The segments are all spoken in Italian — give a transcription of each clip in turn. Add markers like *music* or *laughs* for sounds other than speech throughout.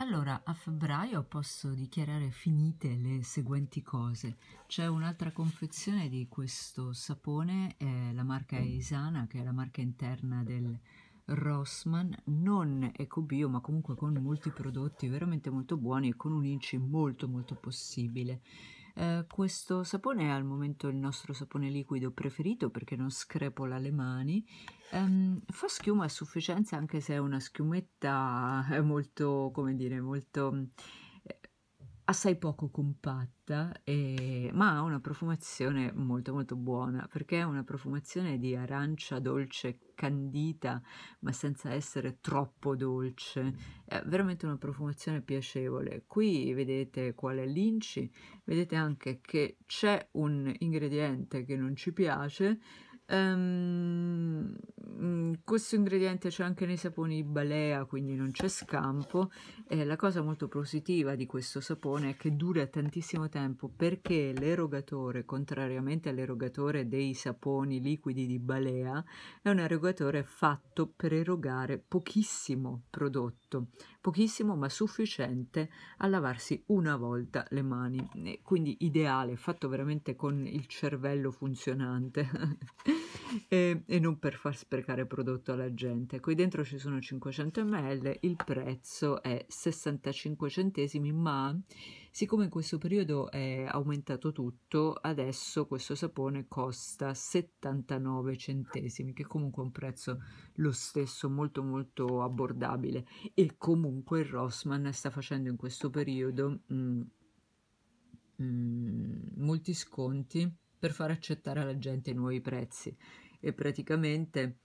Allora, a febbraio posso dichiarare finite le seguenti cose. C'è un'altra confezione di questo sapone, eh, la marca Isana, che è la marca interna del Rossmann, non ecobio ma comunque con molti prodotti veramente molto buoni e con un inci molto molto possibile. Eh, questo sapone è al momento il nostro sapone liquido preferito perché non screpola le mani. Um, fa schiuma a sufficienza anche se è una schiumetta eh, molto, come dire, molto assai poco compatta, eh, ma ha una profumazione molto molto buona, perché è una profumazione di arancia dolce candita, ma senza essere troppo dolce. È veramente una profumazione piacevole. Qui vedete qual è l'inci, vedete anche che c'è un ingrediente che non ci piace, Um, questo ingrediente c'è anche nei saponi di balea, quindi non c'è scampo. E la cosa molto positiva di questo sapone è che dura tantissimo tempo perché l'erogatore, contrariamente all'erogatore dei saponi liquidi di balea, è un erogatore fatto per erogare pochissimo prodotto, pochissimo ma sufficiente a lavarsi una volta le mani. quindi ideale, fatto veramente con il cervello funzionante. *laughs* e, e, non per far sprecare prodotto alla gente. Qui dentro ci sono 500 ml, il prezzo è 65 centesimi, ma siccome in questo periodo è aumentato tutto, adesso questo sapone costa 79 centesimi, che comunque è un prezzo lo stesso, molto molto abbordabile. E comunque il Rossman sta facendo in questo periodo... Mm, Mm, molti sconti per far accettare alla gente i nuovi prezzi e praticamente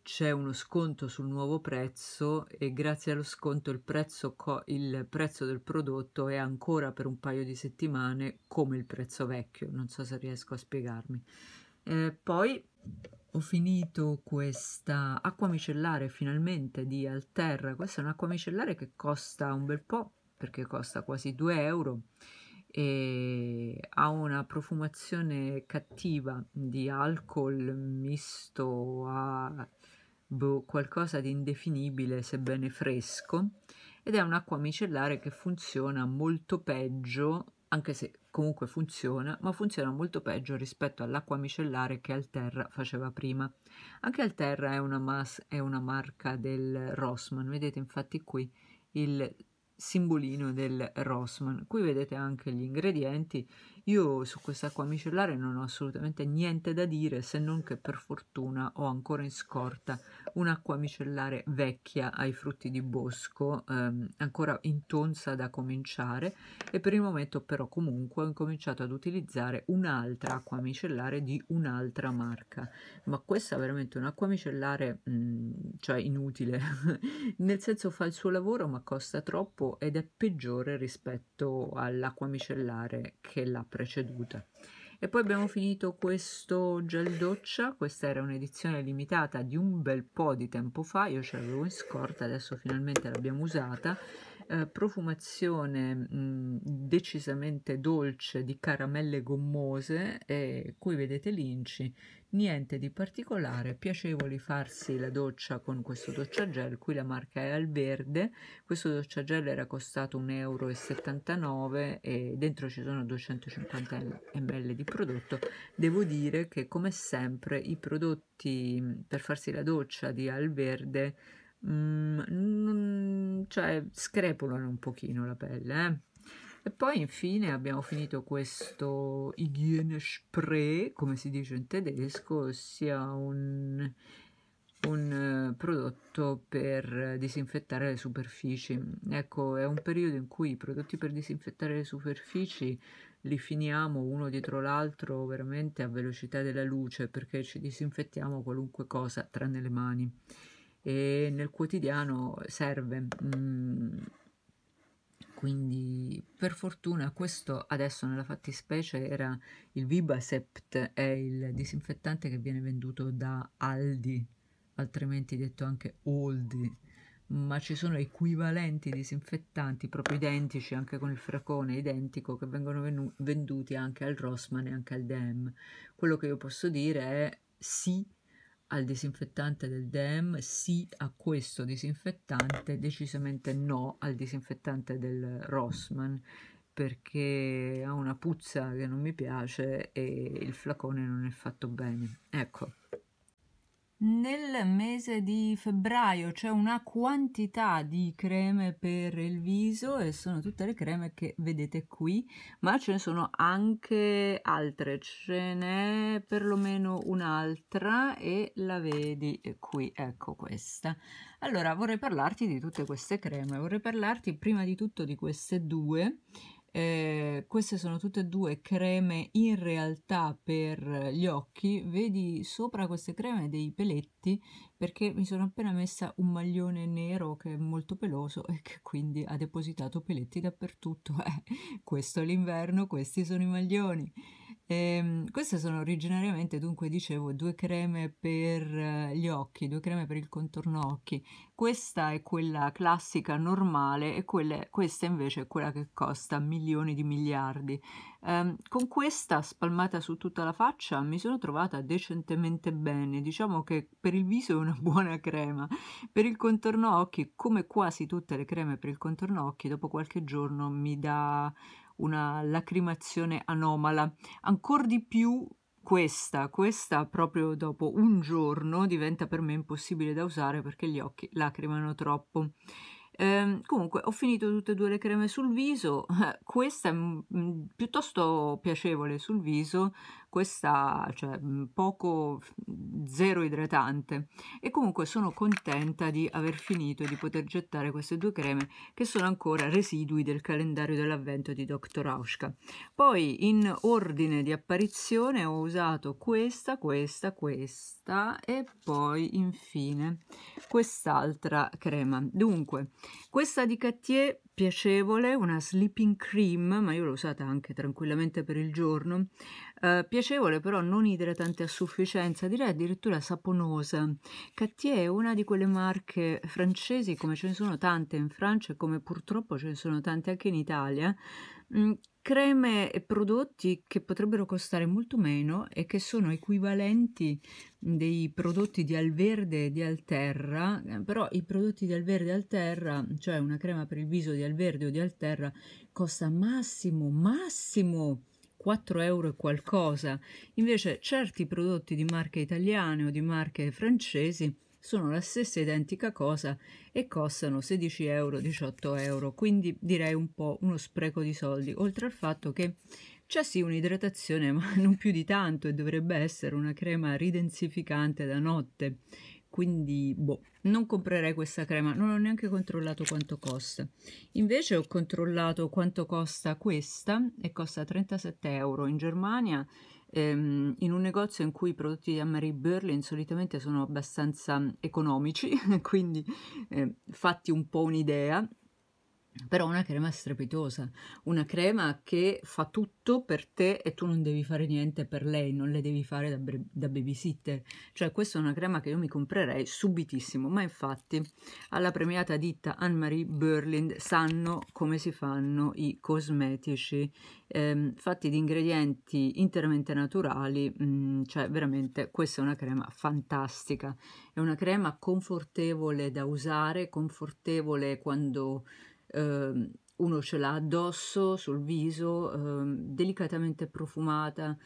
c'è uno sconto sul nuovo prezzo e grazie allo sconto il prezzo, co- il prezzo del prodotto è ancora per un paio di settimane come il prezzo vecchio, non so se riesco a spiegarmi. Eh, poi ho finito questa acqua micellare finalmente di Alterra, questa è un'acqua micellare che costa un bel po' perché costa quasi 2 euro e ha una profumazione cattiva di alcol misto a boh, qualcosa di indefinibile sebbene fresco ed è un'acqua micellare che funziona molto peggio anche se comunque funziona, ma funziona molto peggio rispetto all'acqua micellare che Alterra faceva prima. Anche Alterra è una, mas- è una marca del Rossman, vedete infatti qui il simbolino del Rossman. Qui vedete anche gli ingredienti. Io su quest'acqua micellare non ho assolutamente niente da dire se non che per fortuna ho ancora in scorta un'acqua micellare vecchia ai frutti di bosco, ehm, ancora intonsa da cominciare e per il momento però comunque ho incominciato ad utilizzare un'altra acqua micellare di un'altra marca, ma questa è veramente un'acqua micellare mh, mm, cioè inutile, *laughs* nel senso fa il suo lavoro ma costa troppo ed è peggiore rispetto all'acqua micellare che l'ha preceduta. E poi abbiamo finito questo gel doccia, questa era un'edizione limitata di un bel po' di tempo fa, io ce l'avevo in scorta, adesso finalmente l'abbiamo usata eh, profumazione mh, decisamente dolce di caramelle gommose e qui vedete l'inci, niente di particolare, piacevoli farsi la doccia con questo doccia gel qui la marca è al verde, questo doccia gel era costato 1,79 euro e dentro ci sono 250 ml di prodotto, devo dire che come sempre i prodotti per farsi la doccia di al verde mm, cioè screpolano un pochino la pelle eh? e poi infine abbiamo finito questo igiene spray come si dice in tedesco ossia un, un eh, prodotto per disinfettare le superfici ecco è un periodo in cui i prodotti per disinfettare le superfici li finiamo uno dietro l'altro veramente a velocità della luce perché ci disinfettiamo qualunque cosa tranne le mani e nel quotidiano serve. Mm, quindi per fortuna questo adesso nella fattispecie era il Vibasept, è il disinfettante che viene venduto da Aldi, altrimenti detto anche Oldi, ma ci sono equivalenti disinfettanti proprio identici anche con il fracone identico che vengono venu- venduti anche al Rossmann e anche al DEM. Quello che io posso dire è sì, al disinfettante del DEM, sì a questo disinfettante, decisamente no al disinfettante del Rossman perché ha una puzza che non mi piace e il flacone non è fatto bene. Ecco nel mese di febbraio c'è una quantità di creme per il viso e sono tutte le creme che vedete qui, ma ce ne sono anche altre, ce n'è perlomeno un'altra e la vedi qui, ecco questa. Allora vorrei parlarti di tutte queste creme, vorrei parlarti prima di tutto di queste due eh, queste sono tutte e due creme in realtà per gli occhi. Vedi sopra queste creme dei peletti perché mi sono appena messa un maglione nero che è molto peloso e che quindi ha depositato peletti dappertutto. *laughs* Eh, questo è l'inverno, questi sono i maglioni. E, ehm, queste sono originariamente, dunque dicevo, due creme per eh, gli occhi, due creme per il contorno occhi. Questa è quella classica normale e quelle, questa invece è quella che costa milioni di miliardi. Um, con questa spalmata su tutta la faccia mi sono trovata decentemente bene, diciamo che per il viso è una *laughs* buona crema, per il contorno occhi, come quasi tutte le creme per il contorno occhi, dopo qualche giorno mi dà una lacrimazione anomala. Ancor di più questa, questa proprio dopo un giorno diventa per me impossibile da usare perché gli occhi lacrimano troppo. Eh, comunque ho finito tutte e due le creme sul viso, *laughs* questa è mh, piuttosto piacevole sul viso, questa cioè poco zero idratante e comunque sono contenta di aver finito e di poter gettare queste due creme che sono ancora residui del calendario dell'avvento di Dr. Auschka poi in ordine di apparizione ho usato questa questa questa e poi infine quest'altra crema dunque questa di Cattier piacevole, una sleeping cream, ma io l'ho usata anche tranquillamente per il giorno, eh, piacevole però non idratante a sufficienza, direi addirittura saponosa. Cattier è una di quelle marche francesi, come ce ne sono tante in Francia e come purtroppo ce ne sono tante anche in Italia, mh, mm, creme e prodotti che potrebbero costare molto meno e che sono equivalenti dei prodotti di Alverde e di Alterra, eh, però i prodotti di Alverde e Alterra, cioè una crema per il viso di Alverde o di Alterra, costa massimo, massimo 4 euro e qualcosa. Invece certi prodotti di marche italiane o di marche francesi sono la stessa identica cosa e costano 16 euro 18 euro quindi direi un po uno spreco di soldi oltre al fatto che c'è sì un'idratazione *laughs* ma non più di tanto e dovrebbe essere una crema ridensificante da notte quindi boh, non comprerei questa crema, non ho neanche controllato quanto costa. Invece ho controllato quanto costa questa e costa 37 euro in Germania ehm, in un negozio in cui i prodotti di Anne-Marie Berlin solitamente sono abbastanza economici, *laughs* quindi eh, fatti un po' un'idea però una crema strepitosa, una crema che fa tutto per te e tu non devi fare niente per lei, non le devi fare da, da babysitter, cioè questa è una crema che io mi comprerei subitissimo, ma infatti alla premiata ditta Anne-Marie Berlind sanno come si fanno i cosmetici ehm, fatti di ingredienti interamente naturali, mh, mm, cioè veramente questa è una crema fantastica, è una crema confortevole da usare, confortevole quando eh, uno ce l'ha addosso, sul viso, eh, delicatamente profumata,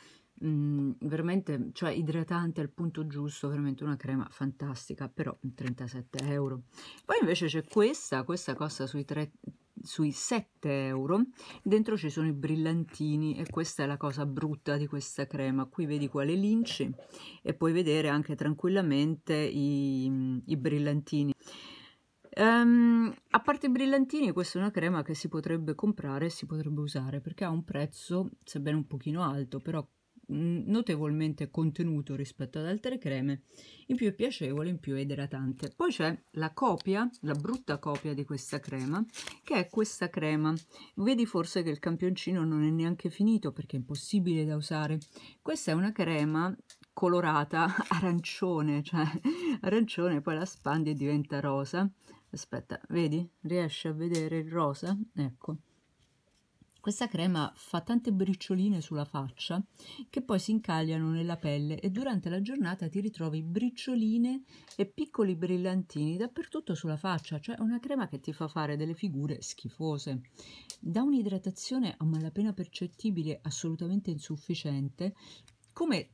mh, mm, veramente cioè, idratante al punto giusto, veramente una crema fantastica, però 37 euro. Poi invece c'è questa, questa costa sui 3 sui 7 euro dentro ci sono i brillantini e questa è la cosa brutta di questa crema qui vedi quale linci e puoi vedere anche tranquillamente i, i brillantini Um, a parte i brillantini, questa è una crema che si potrebbe comprare e si potrebbe usare perché ha un prezzo, sebbene un pochino alto, però mm, notevolmente contenuto rispetto ad altre creme, in più è piacevole, in più è idratante. Poi c'è la copia, la brutta copia di questa crema, che è questa crema. Vedi forse che il campioncino non è neanche finito perché è impossibile da usare. Questa è una crema colorata *laughs* arancione, cioè arancione, poi la spandi e diventa rosa, aspetta vedi riesci a vedere il rosa ecco questa crema fa tante bricioline sulla faccia che poi si incagliano nella pelle e durante la giornata ti ritrovi bricioline e piccoli brillantini dappertutto sulla faccia, cioè una crema che ti fa fare delle figure schifose. Da un'idratazione a malapena percettibile assolutamente insufficiente, come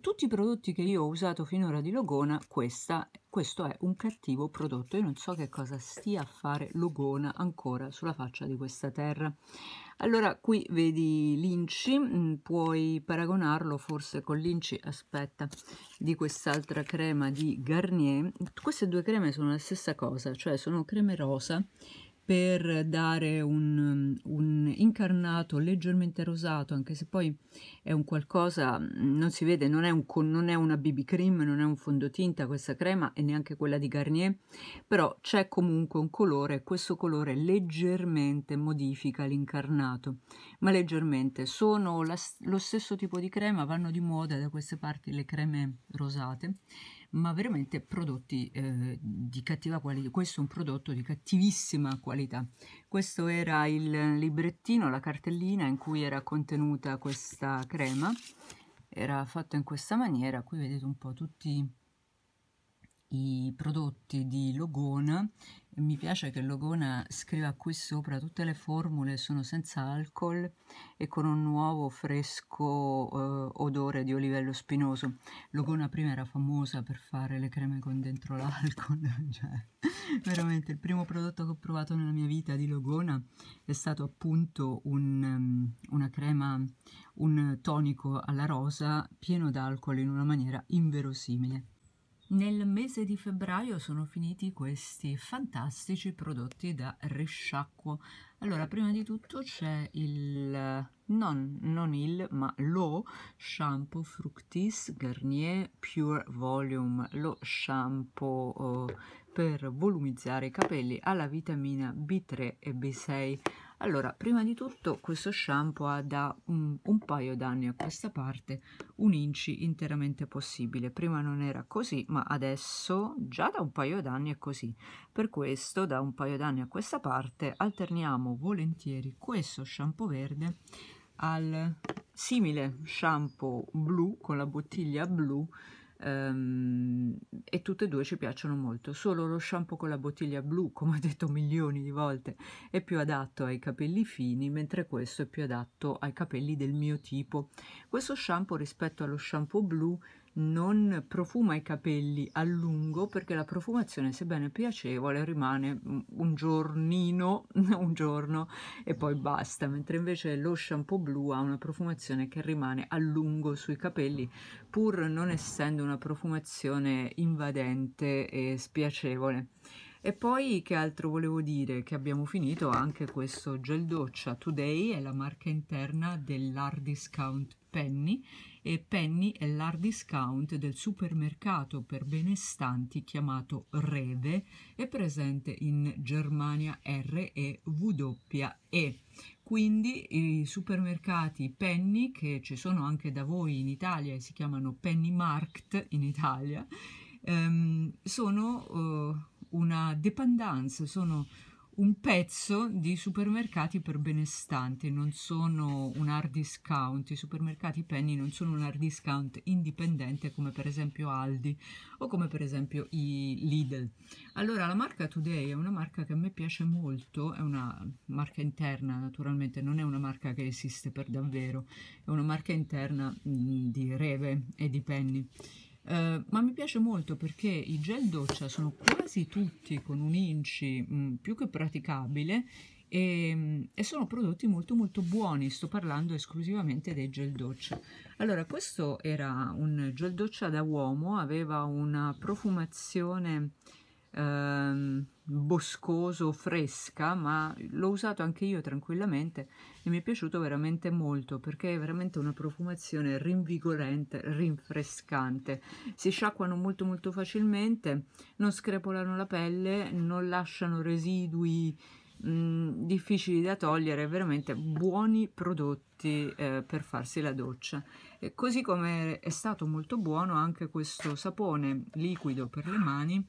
tutti i prodotti che io ho usato finora di Logona, questa, questo è un cattivo prodotto. Io non so che cosa stia a fare Logona ancora sulla faccia di questa terra. Allora, qui vedi l'inci, mm, puoi paragonarlo forse con l'inci, aspetta, di quest'altra crema di Garnier. Queste due creme sono la stessa cosa, cioè sono creme rosa per dare un, un, incarnato leggermente rosato, anche se poi è un qualcosa, non si vede, non è, un, non è una BB cream, non è un fondotinta questa crema e neanche quella di Garnier, però c'è comunque un colore, questo colore leggermente modifica l'incarnato, ma leggermente. Sono la, lo stesso tipo di crema, vanno di moda da queste parti le creme rosate ma veramente prodotti eh, di cattiva qualità. Questo è un prodotto di cattivissima qualità. Questo era il librettino, la cartellina in cui era contenuta questa crema. Era fatto in questa maniera. Qui vedete un po' tutti i prodotti di Logona mi piace che Logona scriva qui sopra tutte le formule sono senza alcol e con un nuovo fresco eh, odore di olivello spinoso. Logona prima era famosa per fare le creme con dentro l'alcol, *laughs* cioè veramente il primo prodotto che ho provato nella mia vita di Logona è stato appunto un, um, una crema, un tonico alla rosa pieno d'alcol in una maniera inverosimile. Nel mese di febbraio sono finiti questi fantastici prodotti da risciacquo. Allora, prima di tutto c'è il, non, non il, ma lo shampoo Fructis Garnier Pure Volume, lo shampoo eh, per volumizzare i capelli alla vitamina B3 e B6. Allora, prima di tutto questo shampoo ha da un, mm, un paio d'anni a questa parte un inci interamente possibile. Prima non era così, ma adesso già da un paio d'anni è così. Per questo da un paio d'anni a questa parte alterniamo volentieri questo shampoo verde al simile shampoo blu con la bottiglia blu um, e tutte e due ci piacciono molto. Solo lo shampoo con la bottiglia blu, *laughs* come ho detto milioni di volte, è più adatto ai capelli fini, mentre questo è più adatto ai capelli del mio tipo. Questo shampoo rispetto allo shampoo blu non profuma i capelli a lungo perché la profumazione sebbene piacevole rimane un giornino *laughs* un giorno e poi basta mentre invece lo shampoo blu ha una profumazione che rimane a lungo sui capelli pur non essendo una profumazione invadente e spiacevole e poi che altro volevo dire? Che abbiamo finito anche questo gel doccia. Today è la marca interna dell'Hard Discount Penny e Penny è l'hard discount del supermercato per benestanti chiamato Reve e presente in Germania R e E. Quindi i supermercati Penny, che ci sono anche da voi in Italia e si chiamano Penny Markt in Italia, ehm, sono eh, una dependance, sono un pezzo di supermercati per benestanti, non sono un hard discount, i supermercati Penny non sono un hard discount indipendente come per esempio Aldi o come per esempio i Lidl. Allora la marca Today è una marca che a me piace molto, è una marca interna naturalmente, non è una marca che esiste per davvero, è una marca interna mh, mm, di Reve e di Penny eh, ma mi piace molto perché i gel doccia sono quasi tutti con un inci mh, mm, più che praticabile e, ehm, e, sono prodotti molto molto buoni, sto parlando esclusivamente dei gel doccia. Allora questo era un gel doccia da uomo, aveva una profumazione ehm, boscoso, fresca, ma l'ho usato anche io tranquillamente e mi è piaciuto veramente molto perché è veramente una profumazione rinvigorente, rinfrescante. Si sciacquano molto molto facilmente, non screpolano la pelle, non lasciano residui mh, mm, difficili da togliere, veramente buoni prodotti eh, per farsi la doccia. E così come è stato molto buono anche questo sapone liquido per le mani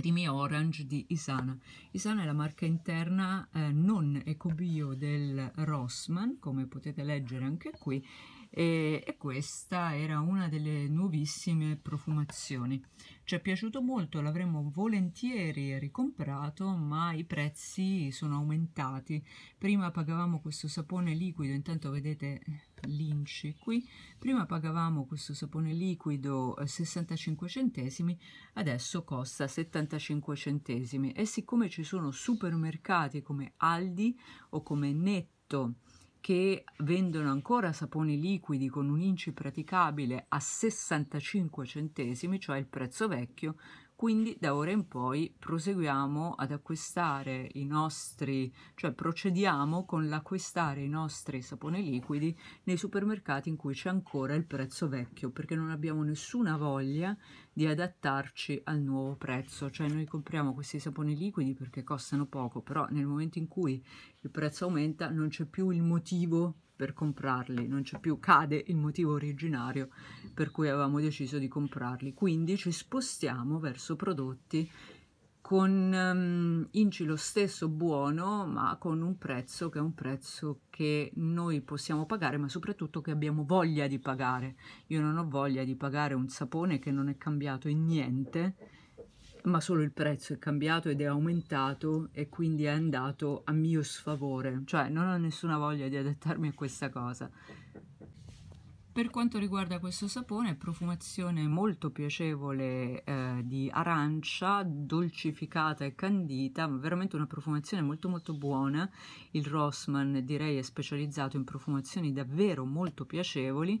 Creamy Orange di Isana. Isana è la marca interna eh, non ecobio del Rossmann, come potete leggere anche qui, e, e, questa era una delle nuovissime profumazioni. Ci è piaciuto molto, l'avremmo volentieri ricomprato, ma i prezzi sono aumentati. Prima pagavamo questo sapone liquido, intanto vedete l'inci qui prima pagavamo questo sapone liquido 65 eh, centesimi adesso costa 75 centesimi e siccome ci sono supermercati come Aldi o come Netto che vendono ancora saponi liquidi con un inci praticabile a 65 centesimi cioè il prezzo vecchio quindi da ora in poi proseguiamo ad acquistare i nostri, cioè procediamo con l'acquistare i nostri saponi liquidi nei supermercati in cui c'è ancora il prezzo vecchio, perché non abbiamo nessuna voglia di adattarci al nuovo prezzo, cioè noi compriamo questi saponi liquidi perché costano poco, però nel momento in cui il prezzo aumenta non c'è più il motivo per comprarli, non c'è più, cade il motivo originario per cui avevamo deciso di comprarli. Quindi ci spostiamo verso prodotti con um, ehm, inci lo stesso buono, ma con un prezzo che è un prezzo che noi possiamo pagare, ma soprattutto che abbiamo voglia di pagare. Io non ho voglia di pagare un sapone che non è cambiato in niente ma solo il prezzo è cambiato ed è aumentato e quindi è andato a mio sfavore, cioè non ho nessuna voglia di adattarmi a questa cosa. Per quanto riguarda questo sapone, profumazione molto piacevole eh, di arancia, dolcificata e candita, veramente una profumazione molto molto buona. Il Rossmann direi è specializzato in profumazioni davvero molto piacevoli,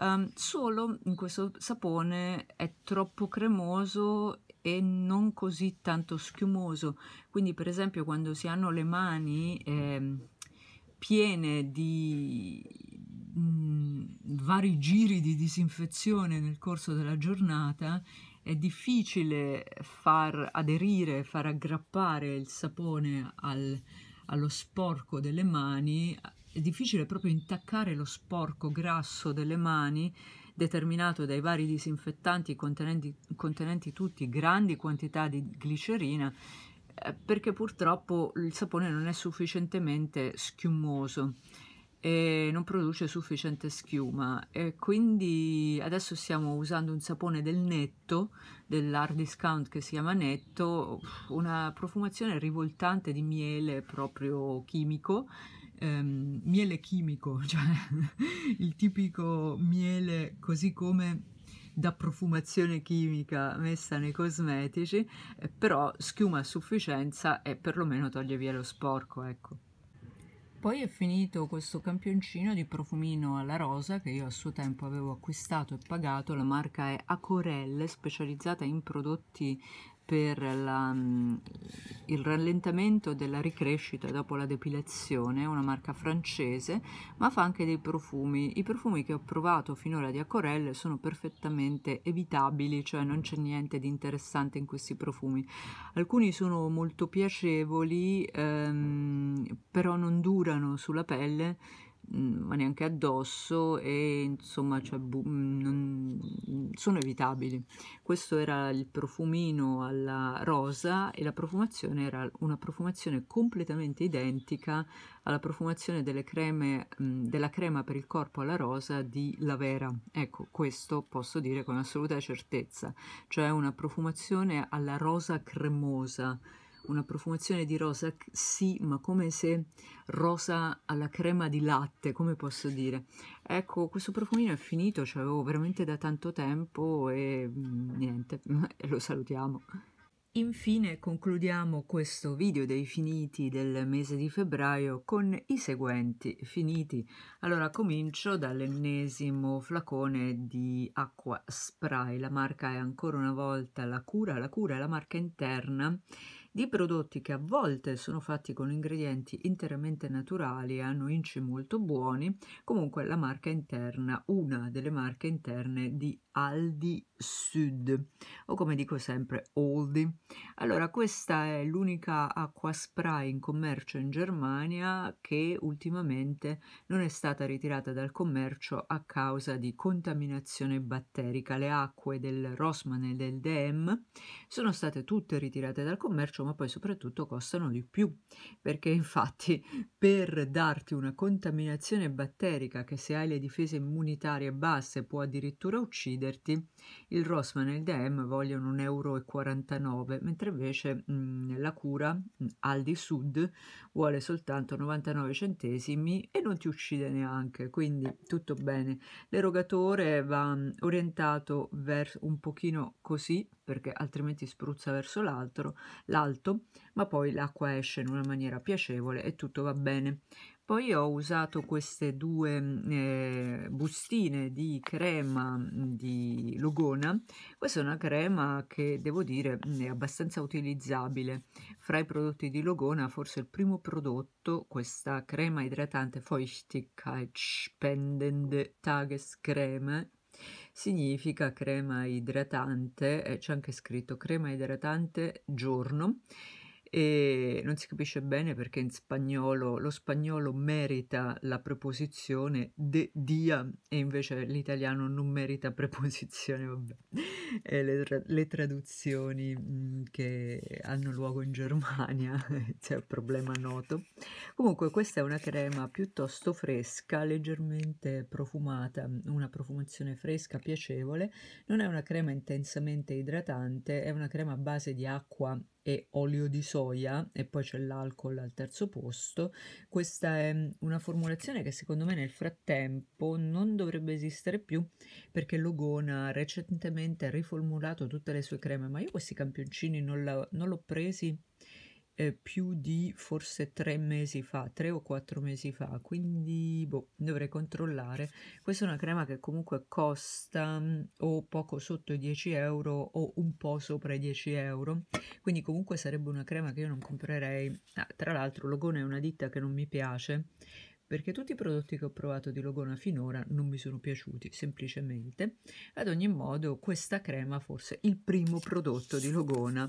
um, solo in questo sapone è troppo cremoso e non così tanto schiumoso. Quindi, per esempio, quando si hanno le mani eh, piene di mh, mm, vari giri di disinfezione nel corso della giornata, è difficile far aderire, far aggrappare il sapone al, allo sporco delle mani, è difficile proprio intaccare lo sporco grasso delle mani determinato dai vari disinfettanti contenenti, contenenti tutti grandi quantità di glicerina eh, perché purtroppo il sapone non è sufficientemente schiumoso e non produce sufficiente schiuma e quindi adesso stiamo usando un sapone del netto dell'hard discount che si chiama netto una profumazione rivoltante di miele proprio chimico ehm, miele chimico, *laughs* cioè il tipico miele così come da profumazione chimica messa nei cosmetici, eh, però schiuma a sufficienza e perlomeno toglie via lo sporco, ecco. Poi è finito questo campioncino di profumino alla rosa che io a suo tempo avevo acquistato e pagato, la marca è Acorelle, specializzata in prodotti per la, mm, il rallentamento della ricrescita dopo la depilazione, una marca francese, ma fa anche dei profumi. I profumi che ho provato finora di Accorelle sono perfettamente evitabili, cioè non c'è niente di interessante in questi profumi. Alcuni sono molto piacevoli, ehm, però non durano sulla pelle Mm, ma neanche addosso e insomma cioè, mm, non, mm, sono evitabili questo era il profumino alla rosa e la profumazione era una profumazione completamente identica alla profumazione delle creme mh, della crema per il corpo alla rosa di Lavera ecco questo posso dire con assoluta certezza cioè una profumazione alla rosa cremosa una profumazione di rosa, sì, ma come se rosa alla crema di latte, come posso dire. Ecco, questo profumino è finito, ce l'avevo veramente da tanto tempo e mm, niente, *laughs* lo salutiamo. Infine concludiamo questo video dei finiti del mese di febbraio con i seguenti finiti. Allora comincio dall'ennesimo flacone di acqua spray, la marca è ancora una volta la cura, la cura è la marca interna di prodotti che a volte sono fatti con ingredienti interamente naturali e hanno inci molto buoni. Comunque la marca interna, una delle marche interne di Aldi Sud o come dico sempre Aldi. Allora questa è l'unica acqua spray in commercio in Germania che ultimamente non è stata ritirata dal commercio a causa di contaminazione batterica. Le acque del Rossmann e del DM sono state tutte ritirate dal commercio ma poi soprattutto costano di più, perché infatti *laughs* per darti una contaminazione batterica che se hai le difese immunitarie basse può addirittura ucciderti, il Rossman e il DM vogliono 1,49 euro, mentre invece mh, mm, la cura mh, mm, al di sud vuole soltanto 99 centesimi e non ti uccide neanche, quindi tutto bene. L'erogatore va mm, orientato verso un pochino così, perché altrimenti spruzza verso l'alto, ma poi l'acqua esce in una maniera piacevole e tutto va bene. Poi ho usato queste due mm, eh, bustine di crema mm, di Lugona. Questa è una crema che devo dire mm, è abbastanza utilizzabile. Fra i prodotti di Lugona, forse il primo prodotto, questa crema idratante Feuchtigkeitsspendende Tagescreme, significa crema idratante, eh, c'è anche scritto crema idratante giorno e non si capisce bene perché in spagnolo lo spagnolo merita la preposizione de dia e invece l'italiano non merita preposizione, *laughs* vabbè, e le, tra- le traduzioni mm, che hanno luogo in Germania, *laughs* c'è un problema noto. Comunque questa è una crema piuttosto fresca, leggermente profumata, una profumazione fresca, piacevole, non è una crema intensamente idratante, è una crema a base di acqua e olio di soia e poi c'è l'alcol al terzo posto. Questa è una formulazione che secondo me nel frattempo non dovrebbe esistere più perché Logona recentemente ha riformulato tutte le sue creme, ma io questi campioncini non, la, non l'ho presi eh, più di forse tre mesi fa, tre o quattro mesi fa, quindi boh, dovrei controllare. Questa è una crema che comunque costa mm, o poco sotto i 10 euro o un po' sopra i 10 euro, quindi comunque sarebbe una crema che io non comprerei. Ah, tra l'altro Logone è una ditta che non mi piace perché tutti i prodotti che ho provato di Logona finora non mi sono piaciuti, semplicemente. Ad ogni modo, questa crema forse è il primo prodotto di Logona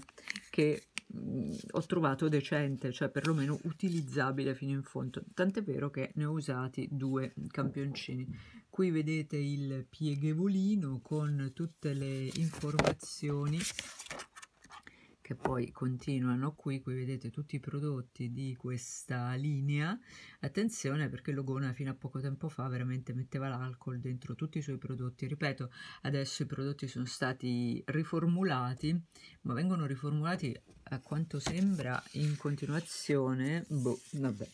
che mh, mm, ho trovato decente, cioè perlomeno utilizzabile fino in fondo. Tant'è vero che ne ho usati due campioncini. Qui vedete il pieghevolino con tutte le informazioni che poi continuano qui, qui vedete tutti i prodotti di questa linea, attenzione perché Logona fino a poco tempo fa veramente metteva l'alcol dentro tutti i suoi prodotti, ripeto adesso i prodotti sono stati riformulati, ma vengono riformulati a quanto sembra in continuazione boh, vabbè.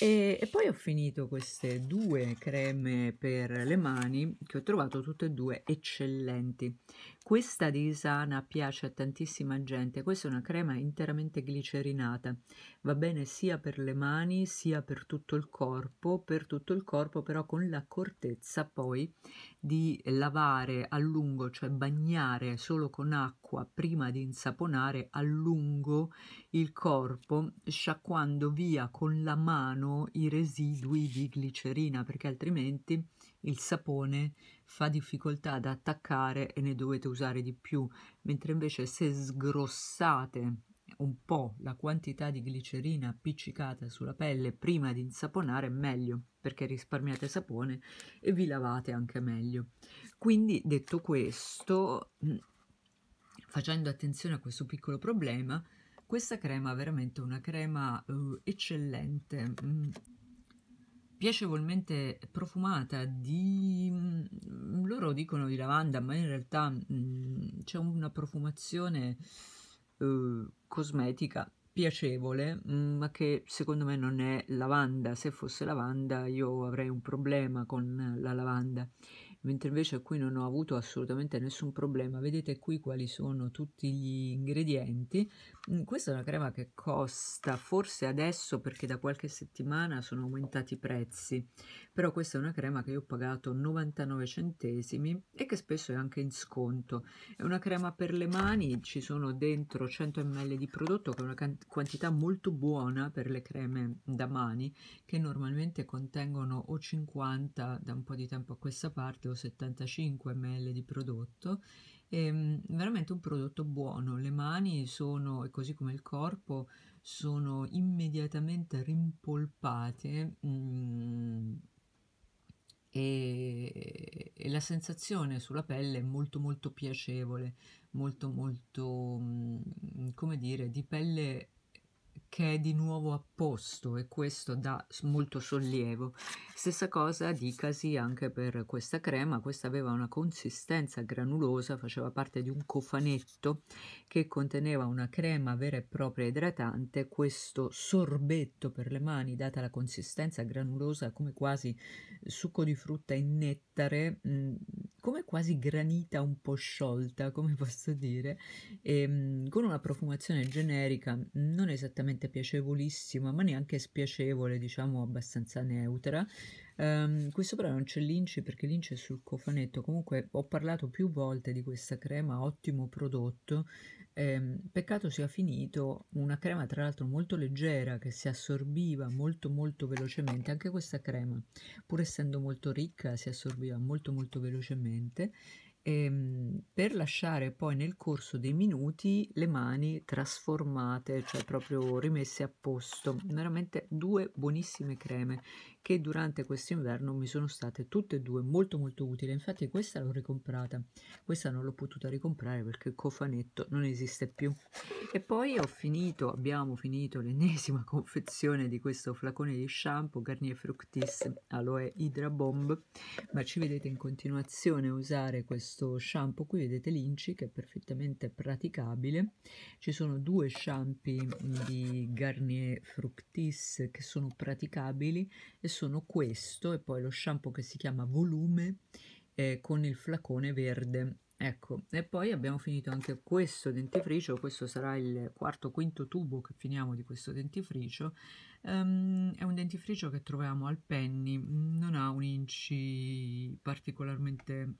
E, e, poi ho finito queste due creme per le mani che ho trovato tutte e due eccellenti questa di Isana piace a tantissima gente questa è una crema interamente glicerinata va bene sia per le mani sia per tutto il corpo per tutto il corpo però con l'accortezza poi di lavare a lungo, cioè bagnare solo con acqua prima di insaponare a lungo il corpo, sciacquando via con la mano i residui di glicerina, perché altrimenti il sapone fa difficoltà ad attaccare e ne dovete usare di più, mentre invece se sgrossate un po' la quantità di glicerina appiccicata sulla pelle prima di insaponare meglio perché risparmiate sapone e vi lavate anche meglio quindi detto questo mm, facendo attenzione a questo piccolo problema questa crema è veramente una crema uh, eccellente mm, piacevolmente profumata di mm, loro dicono di lavanda ma in realtà mm, c'è una profumazione Uh, cosmetica piacevole, mm, ma che secondo me non è lavanda. Se fosse lavanda io avrei un problema con la lavanda mentre invece qui non ho avuto assolutamente nessun problema vedete qui quali sono tutti gli ingredienti mm, questa è una crema che costa forse adesso perché da qualche settimana sono aumentati i prezzi però questa è una crema che io ho pagato 99 centesimi e che spesso è anche in sconto è una crema per le mani ci sono dentro 100 ml di prodotto che è una quantità molto buona per le creme da mani che normalmente contengono o 50 da un po' di tempo a questa parte esempio 75 ml di prodotto è ehm, veramente un prodotto buono le mani sono e così come il corpo sono immediatamente rimpolpate mm, e, e, la sensazione sulla pelle è molto molto piacevole molto molto mm, come dire di pelle che è di nuovo a posto e questo dà molto sollievo. Stessa cosa dicasi anche per questa crema, questa aveva una consistenza granulosa, faceva parte di un cofanetto che conteneva una crema vera e propria idratante, questo sorbetto per le mani, data la consistenza granulosa come quasi succo di frutta in nettare, mm, come quasi granita un po' sciolta, come posso dire, e, ehm, con una profumazione generica non esattamente assolutamente piacevolissima, ma neanche spiacevole, diciamo abbastanza neutra. Um, questo però non c'è l'inci perché l'inci è sul cofanetto. Comunque ho parlato più volte di questa crema, ottimo prodotto. Um, peccato sia finito una crema tra l'altro molto leggera che si assorbiva molto molto velocemente. Anche questa crema, pur essendo molto ricca, si assorbiva molto molto velocemente ehm, per lasciare poi nel corso dei minuti le mani trasformate, cioè proprio rimesse a posto. Veramente due buonissime creme che durante questo inverno mi sono state tutte e due molto molto utili. Infatti questa l'ho ricomprata, questa non l'ho potuta ricomprare perché il cofanetto non esiste più. E poi ho finito, abbiamo finito l'ennesima *laughs* confezione di questo flacone di shampoo Garnier Fructis Aloe Hydra Bomb, ma ci vedete in continuazione usare questo shampoo qui, vedete l'inci che è perfettamente praticabile. Ci sono due shampoo mm, di Garnier Fructis che sono praticabili e sono sono questo e poi lo shampoo che si chiama volume eh, con il flacone verde ecco e poi abbiamo finito anche questo dentifricio questo sarà il quarto quinto tubo che finiamo di questo dentifricio um, è un dentifricio che troviamo al penny non ha un inci particolarmente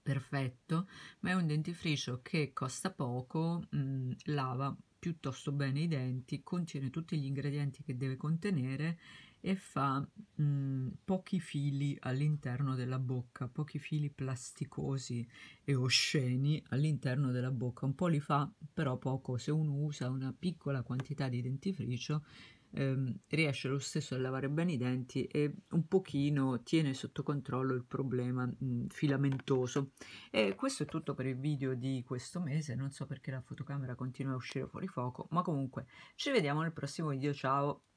perfetto ma è un dentifricio che costa poco mh, mm, lava piuttosto bene i denti contiene tutti gli ingredienti che deve contenere e fa mh, mm, pochi fili all'interno della bocca, pochi fili plasticosi e osceni all'interno della bocca, un po' li fa però poco, se uno usa una piccola quantità di dentifricio ehm, riesce lo stesso a lavare bene i denti e un pochino tiene sotto controllo il problema mh, mm, filamentoso e questo è tutto per il video di questo mese non so perché la fotocamera continua a uscire fuori fuoco ma comunque ci vediamo nel prossimo video ciao